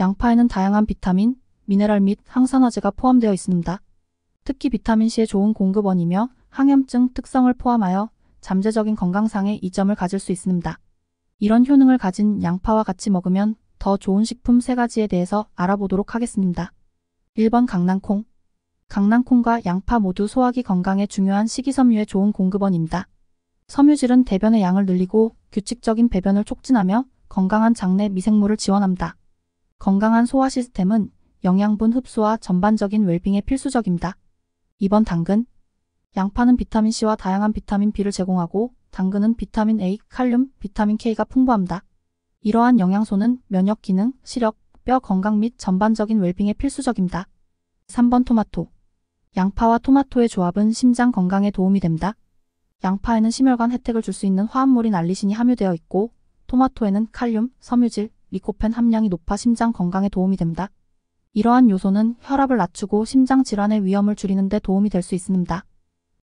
양파에는 다양한 비타민, 미네랄 및 항산화제가 포함되어 있습니다. 특히 비타민C의 좋은 공급원이며 항염증 특성을 포함하여 잠재적인 건강상의 이점을 가질 수 있습니다. 이런 효능을 가진 양파와 같이 먹으면 더 좋은 식품 3가지에 대해서 알아보도록 하겠습니다. 1번 강낭콩 강낭콩과 양파 모두 소화기 건강에 중요한 식이섬유의 좋은 공급원입니다. 섬유질은 대변의 양을 늘리고 규칙적인 배변을 촉진하며 건강한 장내 미생물을 지원합니다. 건강한 소화 시스템은 영양분 흡수와 전반적인 웰빙에 필수적입니다. 이번 당근 양파는 비타민C와 다양한 비타민B를 제공하고 당근은 비타민A, 칼륨, 비타민K가 풍부합니다. 이러한 영양소는 면역 기능, 시력, 뼈 건강 및 전반적인 웰빙에 필수적입니다. 3번 토마토 양파와 토마토의 조합은 심장 건강에 도움이 됩니다. 양파에는 심혈관 혜택을 줄 수 있는 화합물인 알리신이 함유되어 있고 토마토에는 칼륨, 섬유질, 리코펜 함량이 높아 심장 건강에 도움이 됩니다. 이러한 요소는 혈압을 낮추고 심장 질환의 위험을 줄이는 데 도움이 될 수 있습니다.